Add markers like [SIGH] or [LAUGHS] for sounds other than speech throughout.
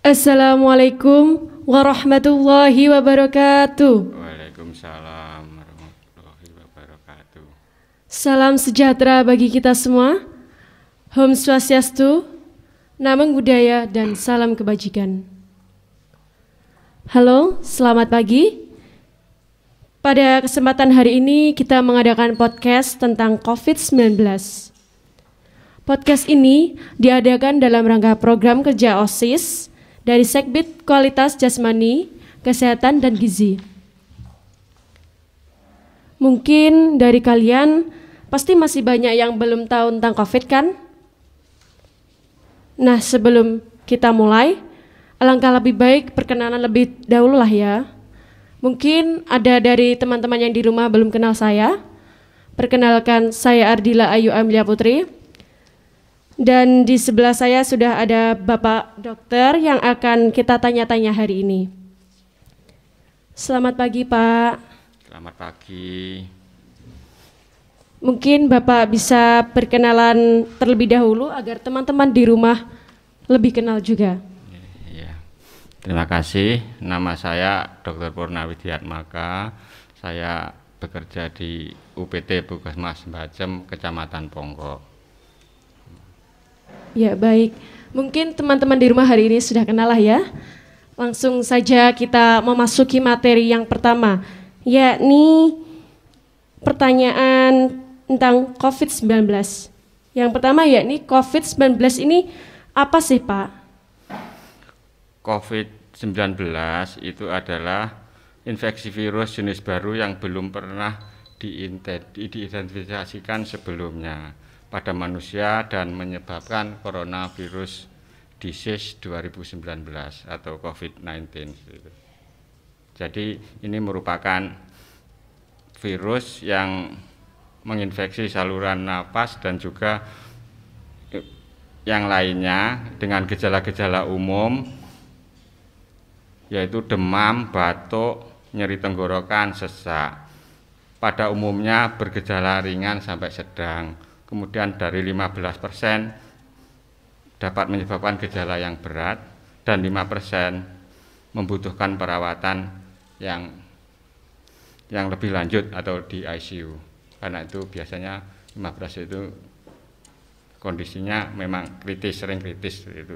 Assalamualaikum warahmatullahi wabarakatuh. Waalaikumsalam warahmatullahi wabarakatuh. Salam sejahtera bagi kita semua. Om Swastiastu, Namang Budaya dan Salam Kebajikan. Halo, selamat pagi. Pada kesempatan hari ini kita mengadakan podcast tentang COVID-19. Podcast ini diadakan dalam rangka program kerja OSIS dari Sekbid Kualitas Jasmani, Kesehatan dan Gizi. Mungkin dari kalian pasti masih banyak yang belum tahu tentang COVID kan? Nah, sebelum kita mulai, alangkah lebih baik perkenalan lebih dahulu lah ya. Mungkin ada dari teman-teman yang di rumah belum kenal saya. Perkenalkan, saya Ardila Ayu Amelia Putri. Dan di sebelah saya sudah ada Bapak Dokter yang akan kita tanya-tanya hari ini. Selamat pagi, Pak. Selamat pagi. Mungkin Bapak bisa perkenalan terlebih dahulu agar teman-teman di rumah lebih kenal juga. Terima kasih. Nama saya Dr. Purnawi Maka. Saya bekerja di UPT Puskesmas Bacem, Kecamatan Ponggok. Ya, baik. Mungkin teman-teman di rumah hari ini sudah kenal lah ya. Langsung saja kita memasuki materi yang pertama, yakni pertanyaan tentang COVID-19. Yang pertama yakni COVID-19 ini apa sih, Pak? COVID-19 itu adalah infeksi virus jenis baru yang belum pernah diidentifikasikan sebelumnya pada manusia dan menyebabkan coronavirus disease 2019 atau COVID-19. Jadi ini merupakan virus yang menginfeksi saluran nafas dan juga yang lainnya dengan gejala-gejala umum yaitu demam, batuk, nyeri tenggorokan, sesak. Pada umumnya bergejala ringan sampai sedang. Kemudian dari 15% dapat menyebabkan gejala yang berat dan 5% membutuhkan perawatan yang yang lebih lanjut atau di ICU. Karena itu biasanya 15 itu kondisinya memang kritis, sering kritis itu.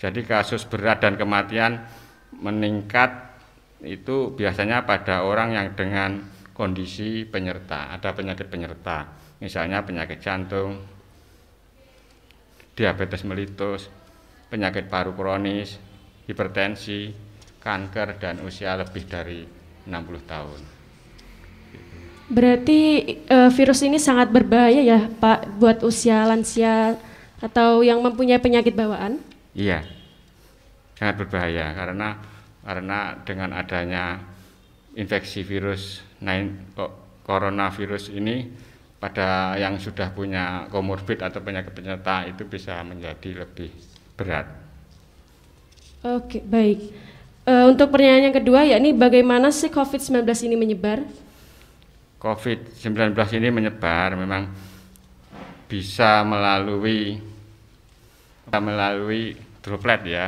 Jadi kasus berat dan kematian meningkat itu biasanya pada orang yang dengan kondisi penyerta, ada penyakit penyerta, misalnya penyakit jantung, diabetes melitus, penyakit paru kronis, hipertensi, kanker dan usia lebih dari 60 tahun. Berarti e, virus ini sangat berbahaya ya, Pak, buat usia lansia atau yang mempunyai penyakit bawaan? Iya. Sangat berbahaya karena karena dengan adanya infeksi virus corona virus ini pada yang sudah punya komorbid atau penyakit penyerta itu bisa menjadi lebih berat. Oke, baik. E, untuk pertanyaan yang kedua yakni bagaimana sih COVID-19 ini menyebar? COVID-19 ini menyebar memang bisa melalui bisa melalui droplet ya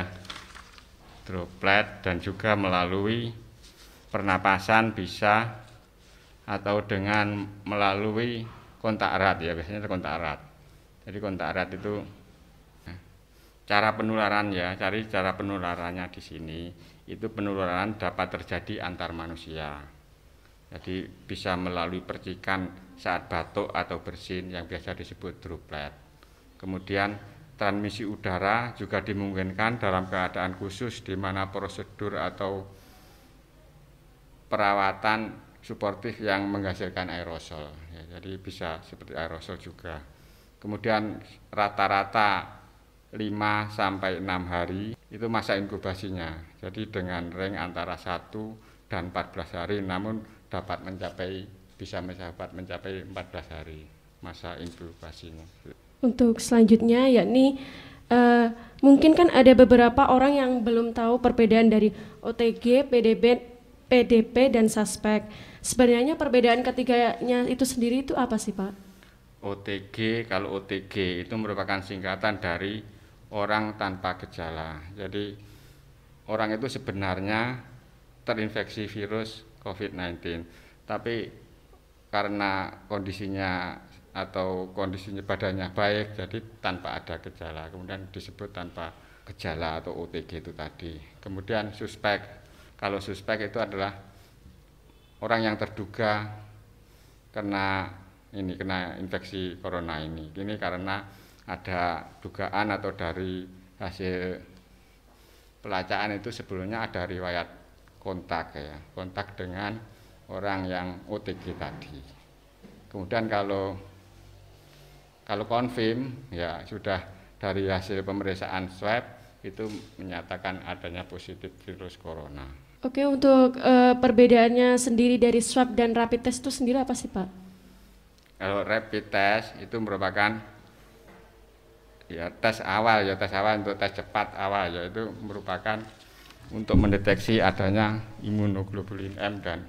droplet dan juga melalui pernapasan bisa atau dengan melalui kontak erat ya biasanya kontak erat jadi kontak erat itu nah, cara penularan ya cari cara penularannya di sini itu penularan dapat terjadi antar manusia jadi bisa melalui percikan saat batuk atau bersin yang biasa disebut droplet kemudian transmisi udara juga dimungkinkan dalam keadaan khusus di mana prosedur atau perawatan suportif yang menghasilkan aerosol. Ya, jadi bisa seperti aerosol juga. Kemudian rata-rata 5 sampai 6 hari itu masa inkubasinya. Jadi dengan ring antara 1 dan 14 hari namun dapat mencapai bisa mencapai mencapai 14 hari masa inkubasinya untuk selanjutnya yakni uh, mungkin kan ada beberapa orang yang belum tahu perbedaan dari OTG, PDB, PDP dan suspek. Sebenarnya perbedaan ketiganya itu sendiri itu apa sih, Pak? OTG kalau OTG itu merupakan singkatan dari orang tanpa gejala. Jadi orang itu sebenarnya terinfeksi virus COVID-19, tapi karena kondisinya atau kondisinya badannya baik jadi tanpa ada gejala kemudian disebut tanpa gejala atau OTG itu tadi kemudian suspek kalau suspek itu adalah orang yang terduga kena ini kena infeksi corona ini ini karena ada dugaan atau dari hasil pelacakan itu sebelumnya ada riwayat kontak ya kontak dengan orang yang OTG tadi kemudian kalau kalau konfirm ya sudah dari hasil pemeriksaan swab itu menyatakan adanya positif virus corona. Oke, untuk e, perbedaannya sendiri dari swab dan rapid test itu sendiri apa sih, Pak? Kalau rapid test itu merupakan ya tes awal ya tes awal untuk tes cepat awal ya itu merupakan untuk mendeteksi adanya imunoglobulin M dan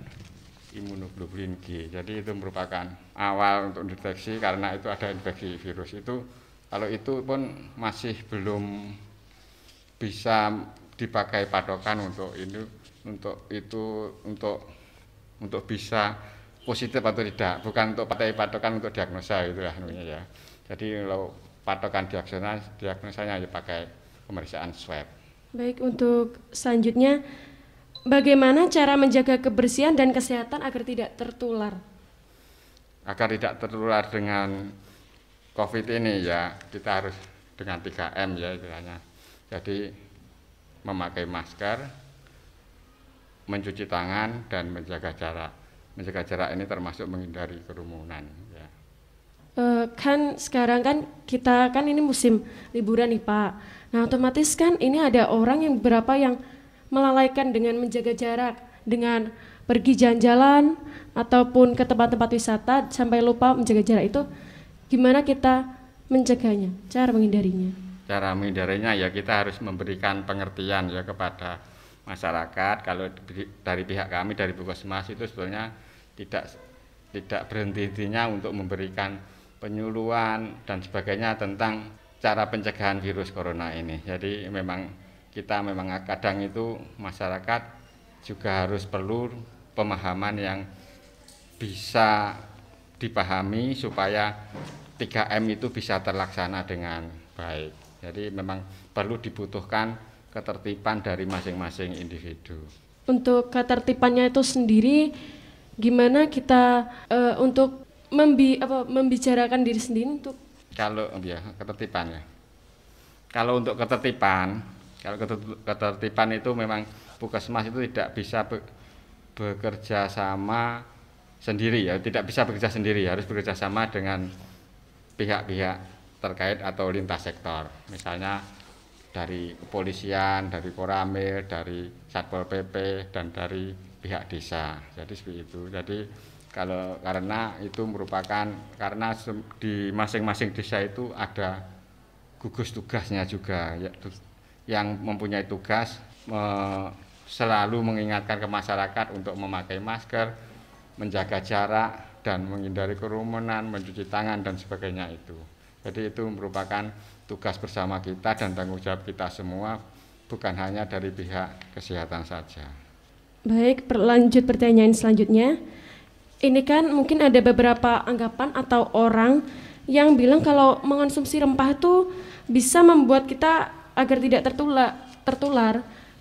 imunoglobulin G. Jadi itu merupakan awal untuk deteksi karena itu ada infeksi virus itu. Kalau itu pun masih belum bisa dipakai patokan untuk ini untuk itu untuk untuk bisa positif atau tidak, bukan untuk pakai patokan untuk diagnosa itulah namanya ya. Jadi kalau patokan diagnosa diagnosanya hanya pakai pemeriksaan swab. Baik, untuk selanjutnya bagaimana cara menjaga kebersihan dan kesehatan agar tidak tertular? Agar tidak tertular dengan COVID ini ya, kita harus dengan 3M ya istilahnya. Jadi memakai masker, mencuci tangan dan menjaga jarak. Menjaga jarak ini termasuk menghindari kerumunan ya. E, kan sekarang kan kita kan ini musim liburan nih Pak. Nah, otomatis kan ini ada orang yang berapa yang melalaikan dengan menjaga jarak, dengan pergi jalan-jalan ataupun ke tempat-tempat wisata sampai lupa menjaga jarak itu gimana kita mencegahnya, cara menghindarinya? Cara menghindarinya ya kita harus memberikan pengertian ya kepada masyarakat kalau dari pihak kami dari Semas itu sebetulnya tidak tidak berhenti hentinya untuk memberikan penyuluhan dan sebagainya tentang cara pencegahan virus corona ini. Jadi memang kita memang kadang itu masyarakat juga harus perlu pemahaman yang bisa dipahami supaya 3M itu bisa terlaksana dengan baik. Jadi memang perlu dibutuhkan ketertiban dari masing-masing individu. Untuk ketertibannya itu sendiri gimana kita e, untuk membi apa membicarakan diri sendiri untuk kalau ya ketertibannya. Kalau untuk ketertiban kalau ketertiban itu memang puskesmas itu tidak bisa be bekerja sama sendiri ya, tidak bisa bekerja sendiri, harus bekerja sama dengan pihak-pihak terkait atau lintas sektor. Misalnya dari kepolisian, dari Koramil, dari Satpol PP dan dari pihak desa. Jadi seperti itu. Jadi kalau karena itu merupakan karena di masing-masing desa itu ada gugus tugasnya juga ya yang mempunyai tugas me selalu mengingatkan ke masyarakat untuk memakai masker, menjaga jarak dan menghindari kerumunan, mencuci tangan dan sebagainya itu. Jadi itu merupakan tugas bersama kita dan tanggung jawab kita semua bukan hanya dari pihak kesehatan saja. Baik, lanjut pertanyaan selanjutnya. Ini kan mungkin ada beberapa anggapan atau orang yang bilang kalau mengonsumsi rempah itu bisa membuat kita agar tidak tertular tertular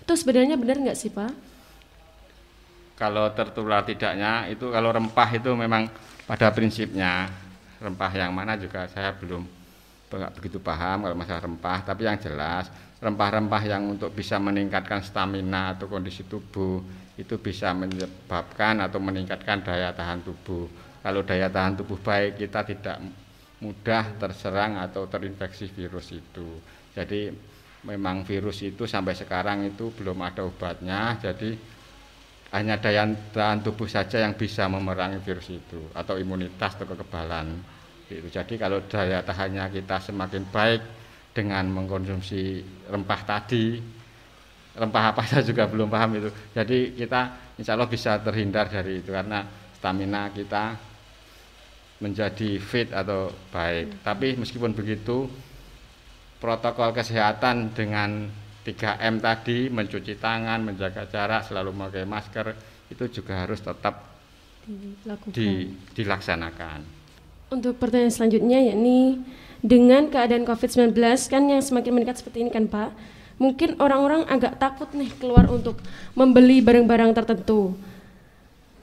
itu sebenarnya benar nggak sih pak? Kalau tertular tidaknya itu kalau rempah itu memang pada prinsipnya rempah yang mana juga saya belum nggak begitu paham kalau masalah rempah tapi yang jelas rempah-rempah yang untuk bisa meningkatkan stamina atau kondisi tubuh itu bisa menyebabkan atau meningkatkan daya tahan tubuh kalau daya tahan tubuh baik kita tidak mudah terserang atau terinfeksi virus itu jadi memang virus itu sampai sekarang itu belum ada obatnya jadi hanya daya tahan tubuh saja yang bisa memerangi virus itu atau imunitas atau kekebalan itu jadi kalau daya tahannya kita semakin baik dengan mengkonsumsi rempah tadi rempah apa saya juga belum paham itu jadi kita insya Allah bisa terhindar dari itu karena stamina kita menjadi fit atau baik tapi meskipun begitu protokol kesehatan dengan 3M tadi mencuci tangan, menjaga jarak, selalu memakai masker itu juga harus tetap dilakukan. Di, dilaksanakan. Untuk pertanyaan selanjutnya yakni dengan keadaan COVID-19 kan yang semakin meningkat seperti ini kan Pak, mungkin orang-orang agak takut nih keluar untuk membeli barang-barang tertentu.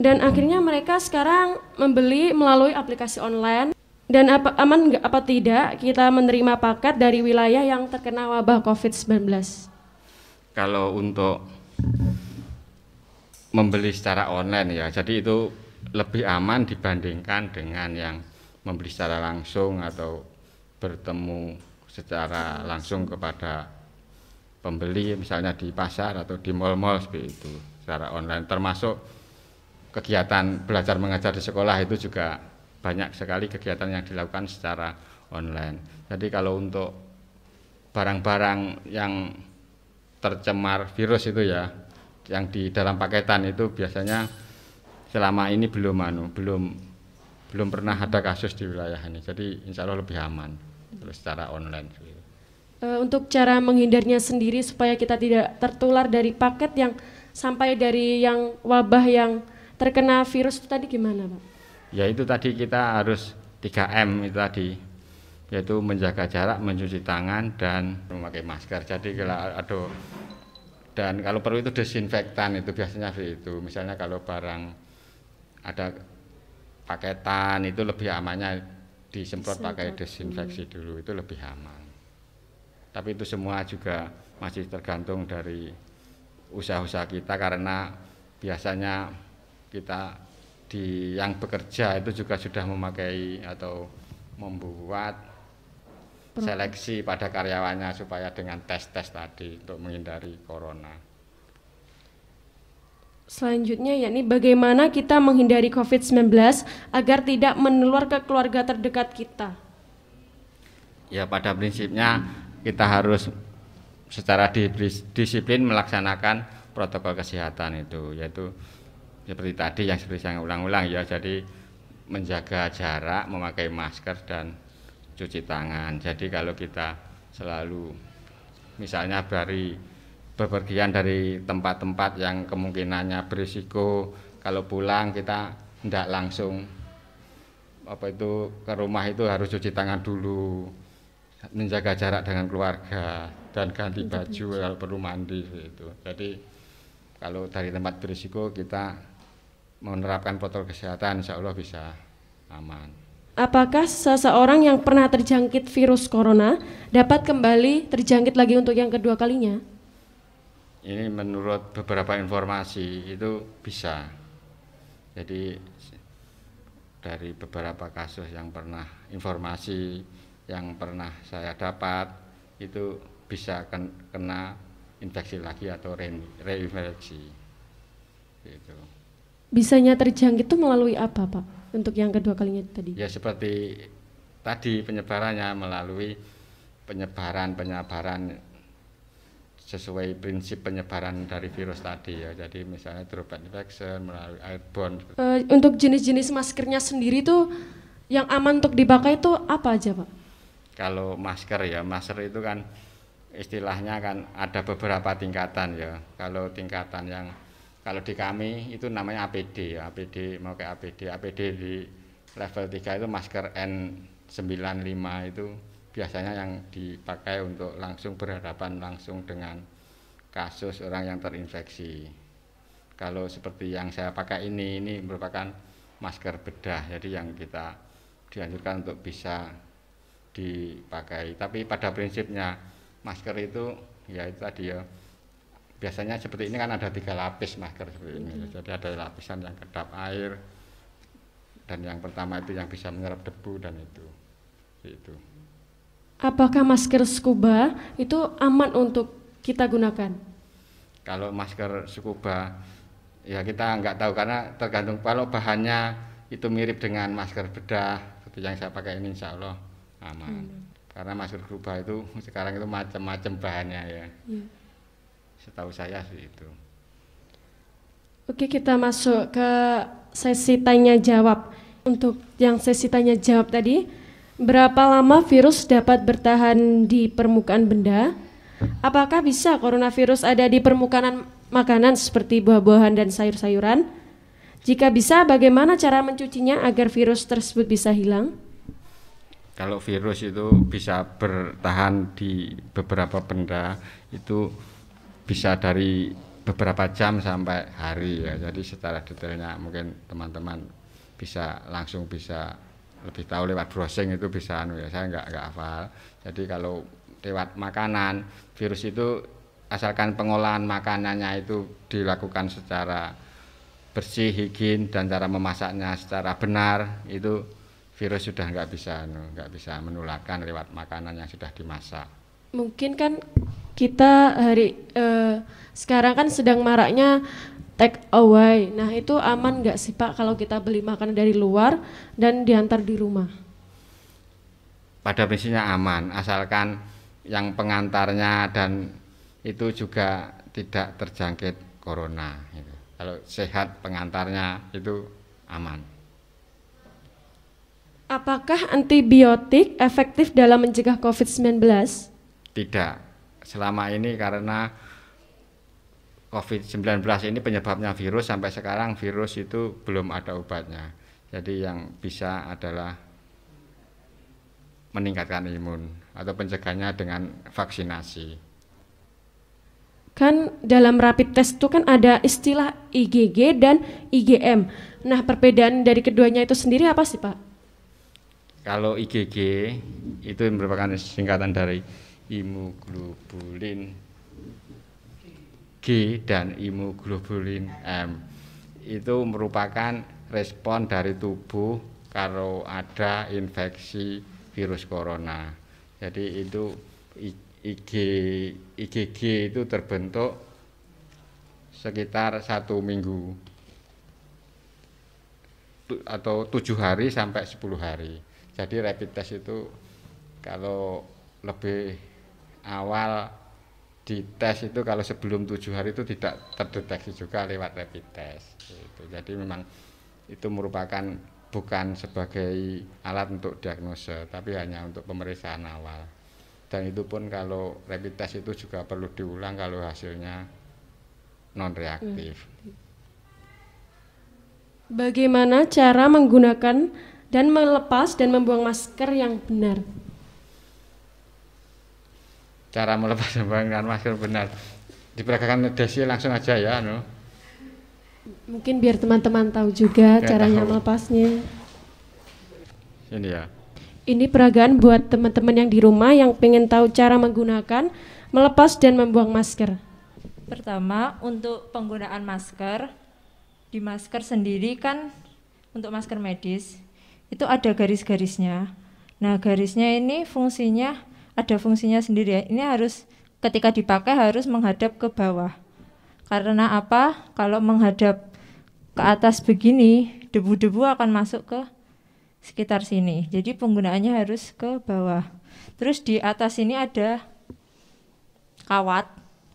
Dan akhirnya mereka sekarang membeli melalui aplikasi online dan apa, aman apa tidak kita menerima paket dari wilayah yang terkena wabah COVID-19? Kalau untuk membeli secara online ya, jadi itu lebih aman dibandingkan dengan yang membeli secara langsung atau bertemu secara langsung kepada pembeli misalnya di pasar atau di mall-mall seperti itu secara online termasuk kegiatan belajar mengajar di sekolah itu juga banyak sekali kegiatan yang dilakukan secara online. Jadi kalau untuk barang-barang yang tercemar virus itu ya, yang di dalam paketan itu biasanya selama ini belum anu, belum belum pernah ada kasus di wilayah ini. Jadi insya Allah lebih aman terus secara online. E, untuk cara menghindarnya sendiri supaya kita tidak tertular dari paket yang sampai dari yang wabah yang terkena virus itu tadi gimana, Pak? Ya itu tadi kita harus 3M itu tadi yaitu menjaga jarak, mencuci tangan dan memakai masker. Jadi kalau ada dan kalau perlu itu desinfektan itu biasanya itu. Misalnya kalau barang ada paketan itu lebih amannya disemprot pakai iya. desinfeksi dulu itu lebih aman. Tapi itu semua juga masih tergantung dari usaha-usaha kita karena biasanya kita di yang bekerja itu juga sudah memakai atau membuat seleksi pada karyawannya supaya dengan tes-tes tadi untuk menghindari corona. Selanjutnya yakni bagaimana kita menghindari COVID-19 agar tidak menular ke keluarga terdekat kita. Ya pada prinsipnya kita harus secara disiplin melaksanakan protokol kesehatan itu yaitu seperti tadi yang seperti saya ulang-ulang ya jadi menjaga jarak memakai masker dan cuci tangan jadi kalau kita selalu misalnya dari bepergian dari tempat-tempat yang kemungkinannya berisiko kalau pulang kita tidak langsung apa itu ke rumah itu harus cuci tangan dulu menjaga jarak dengan keluarga dan ganti baju kalau perlu mandi itu. Jadi kalau dari tempat berisiko kita menerapkan protokol kesehatan insya Allah bisa aman. Apakah seseorang yang pernah terjangkit virus corona dapat kembali terjangkit lagi untuk yang kedua kalinya? Ini menurut beberapa informasi itu bisa. Jadi dari beberapa kasus yang pernah informasi yang pernah saya dapat itu bisa kena infeksi lagi atau reinfeksi. Itu bisanya terjangkit itu melalui apa Pak? Untuk yang kedua kalinya tadi. Ya seperti tadi penyebarannya melalui penyebaran-penyebaran sesuai prinsip penyebaran dari virus tadi ya. Jadi misalnya droplet infection melalui airborne. Uh, untuk jenis-jenis maskernya sendiri itu yang aman untuk dipakai itu apa aja pak? Kalau masker ya masker itu kan istilahnya kan ada beberapa tingkatan ya. Kalau tingkatan yang kalau di kami itu namanya APD, APD mau kayak APD, APD di level 3 itu masker N95 itu biasanya yang dipakai untuk langsung berhadapan langsung dengan kasus orang yang terinfeksi. Kalau seperti yang saya pakai ini, ini merupakan masker bedah, jadi yang kita dianjurkan untuk bisa dipakai. Tapi pada prinsipnya masker itu ya itu tadi ya biasanya seperti ini kan ada tiga lapis masker seperti ini hmm. jadi ada lapisan yang kedap air dan yang pertama itu yang bisa menyerap debu dan itu itu apakah masker scuba itu aman untuk kita gunakan kalau masker scuba ya kita nggak tahu karena tergantung kalau bahannya itu mirip dengan masker bedah seperti yang saya pakai ini insya Allah aman hmm. karena masker scuba itu sekarang itu macam-macam bahannya ya yeah setahu saya sih itu Oke kita masuk ke sesi tanya jawab untuk yang sesi tanya jawab tadi berapa lama virus dapat bertahan di permukaan benda apakah bisa coronavirus ada di permukaan makanan seperti buah-buahan dan sayur-sayuran jika bisa bagaimana cara mencucinya agar virus tersebut bisa hilang kalau virus itu bisa bertahan di beberapa benda itu bisa dari beberapa jam sampai hari ya jadi secara detailnya mungkin teman-teman bisa langsung bisa lebih tahu lewat browsing itu bisa anu ya saya nggak nggak hafal jadi kalau lewat makanan virus itu asalkan pengolahan makanannya itu dilakukan secara bersih higien dan cara memasaknya secara benar itu virus sudah nggak bisa anu, nggak bisa menularkan lewat makanan yang sudah dimasak mungkin kan kita hari uh, sekarang kan sedang maraknya take away. Nah itu aman nggak sih Pak kalau kita beli makanan dari luar dan diantar di rumah? Pada prinsipnya aman, asalkan yang pengantarnya dan itu juga tidak terjangkit corona. Gitu. Kalau sehat pengantarnya itu aman. Apakah antibiotik efektif dalam mencegah COVID-19? Tidak, selama ini karena COVID-19 ini penyebabnya virus sampai sekarang virus itu belum ada obatnya. Jadi yang bisa adalah meningkatkan imun atau pencegahannya dengan vaksinasi. Kan dalam rapid test itu kan ada istilah IgG dan IgM. Nah, perbedaan dari keduanya itu sendiri apa sih, Pak? Kalau IgG itu merupakan singkatan dari imuglobulin G dan imuglobulin M itu merupakan respon dari tubuh kalau ada infeksi virus corona. Jadi itu IG, IgG itu terbentuk sekitar satu minggu atau tujuh hari sampai sepuluh hari. Jadi rapid test itu kalau lebih awal di tes itu kalau sebelum tujuh hari itu tidak terdeteksi juga lewat rapid test. Gitu. Jadi memang itu merupakan bukan sebagai alat untuk diagnose, tapi hanya untuk pemeriksaan awal. Dan itu pun kalau rapid test itu juga perlu diulang kalau hasilnya non reaktif. Hmm. Bagaimana cara menggunakan dan melepas dan membuang masker yang benar? cara melepas menggunakan [LAUGHS] masker benar diperagakan desi ya, langsung aja ya no. Anu. mungkin biar teman-teman tahu juga ya, caranya tahu. melepasnya ini ya ini peragaan buat teman-teman yang di rumah yang pengen tahu cara menggunakan melepas dan membuang masker pertama untuk penggunaan masker di masker sendiri kan untuk masker medis itu ada garis-garisnya nah garisnya ini fungsinya ada fungsinya sendiri. Ini harus ketika dipakai harus menghadap ke bawah. Karena apa? Kalau menghadap ke atas begini, debu-debu akan masuk ke sekitar sini. Jadi penggunaannya harus ke bawah. Terus di atas ini ada kawat.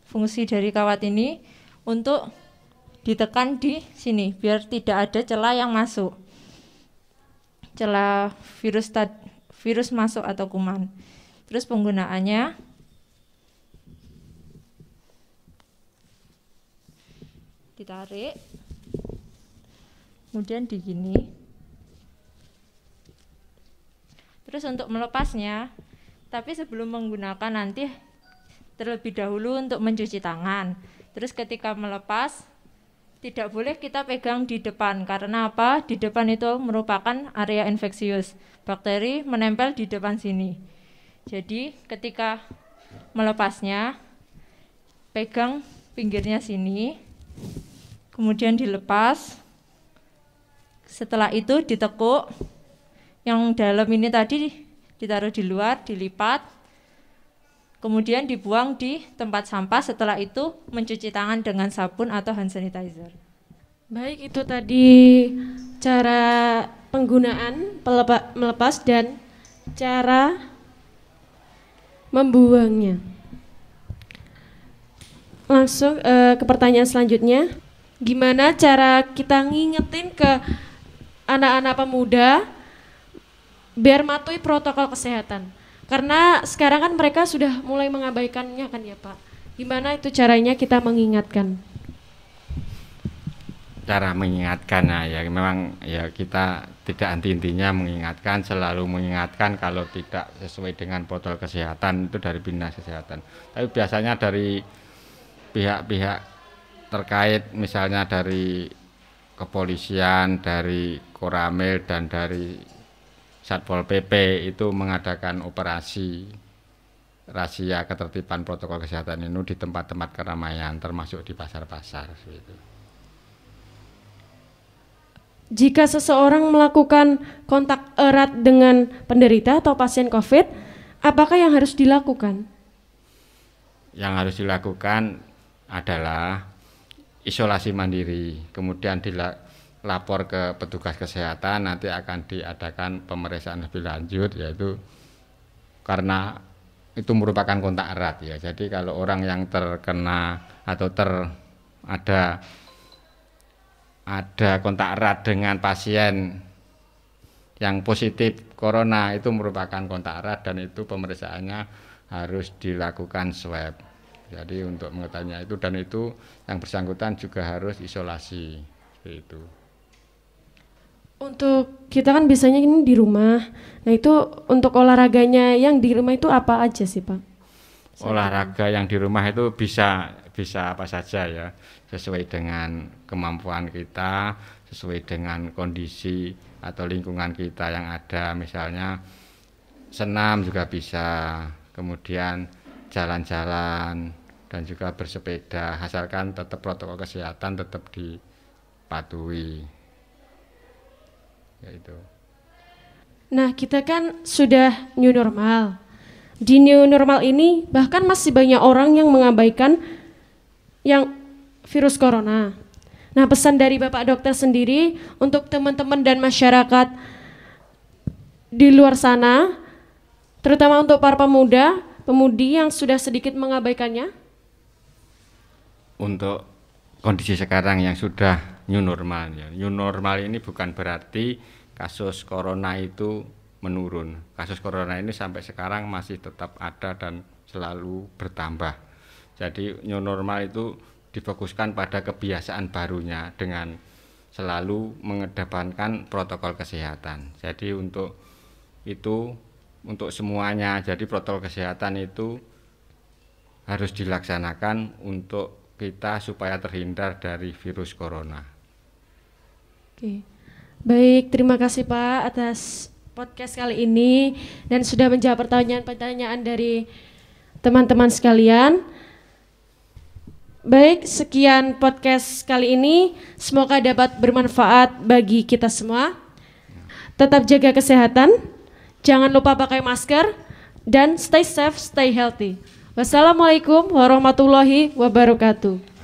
Fungsi dari kawat ini untuk ditekan di sini biar tidak ada celah yang masuk. Celah virus tad, virus masuk atau kuman. Terus penggunaannya ditarik kemudian digini terus untuk melepasnya tapi sebelum menggunakan nanti terlebih dahulu untuk mencuci tangan terus ketika melepas tidak boleh kita pegang di depan karena apa di depan itu merupakan area infeksius bakteri menempel di depan sini jadi ketika melepasnya, pegang pinggirnya sini, kemudian dilepas. Setelah itu ditekuk, yang dalam ini tadi ditaruh di luar, dilipat, kemudian dibuang di tempat sampah. Setelah itu mencuci tangan dengan sabun atau hand sanitizer. Baik, itu tadi cara penggunaan melepas dan cara membuangnya. Langsung uh, ke pertanyaan selanjutnya, gimana cara kita ngingetin ke anak-anak pemuda biar matui protokol kesehatan? Karena sekarang kan mereka sudah mulai mengabaikannya kan ya Pak. Gimana itu caranya kita mengingatkan? cara mengingatkan nah, ya memang ya kita tidak anti-intinya mengingatkan selalu mengingatkan kalau tidak sesuai dengan protokol kesehatan itu dari bina kesehatan tapi biasanya dari pihak-pihak terkait misalnya dari kepolisian dari Koramil dan dari Satpol PP itu mengadakan operasi rahasia ketertiban protokol kesehatan ini di tempat-tempat keramaian termasuk di pasar-pasar itu. -pasar, jika seseorang melakukan kontak erat dengan penderita atau pasien COVID, apakah yang harus dilakukan? Yang harus dilakukan adalah isolasi mandiri, kemudian dilapor ke petugas kesehatan, nanti akan diadakan pemeriksaan lebih lanjut, yaitu karena itu merupakan kontak erat ya. Jadi kalau orang yang terkena atau ter ada ada kontak erat dengan pasien yang positif corona itu merupakan kontak erat dan itu pemeriksaannya harus dilakukan swab. Jadi untuk mengetahuinya itu dan itu yang bersangkutan juga harus isolasi itu. Untuk kita kan biasanya ini di rumah. Nah, itu untuk olahraganya yang di rumah itu apa aja sih, Pak? olahraga yang di rumah itu bisa bisa apa saja ya sesuai dengan kemampuan kita sesuai dengan kondisi atau lingkungan kita yang ada misalnya senam juga bisa kemudian jalan-jalan dan juga bersepeda asalkan tetap protokol kesehatan tetap dipatuhi yaitu nah kita kan sudah new normal di new normal ini bahkan masih banyak orang yang mengabaikan yang virus corona. Nah, pesan dari Bapak Dokter sendiri untuk teman-teman dan masyarakat di luar sana, terutama untuk para pemuda, pemudi yang sudah sedikit mengabaikannya? Untuk kondisi sekarang yang sudah new normal ya. New normal ini bukan berarti kasus corona itu menurun. Kasus corona ini sampai sekarang masih tetap ada dan selalu bertambah. Jadi new normal itu difokuskan pada kebiasaan barunya dengan selalu mengedepankan protokol kesehatan. Jadi untuk itu untuk semuanya. Jadi protokol kesehatan itu harus dilaksanakan untuk kita supaya terhindar dari virus corona. Oke. Baik, terima kasih Pak atas podcast kali ini dan sudah menjawab pertanyaan-pertanyaan dari teman-teman sekalian. Baik, sekian podcast kali ini. Semoga dapat bermanfaat bagi kita semua. Tetap jaga kesehatan, jangan lupa pakai masker, dan stay safe, stay healthy. Wassalamualaikum warahmatullahi wabarakatuh.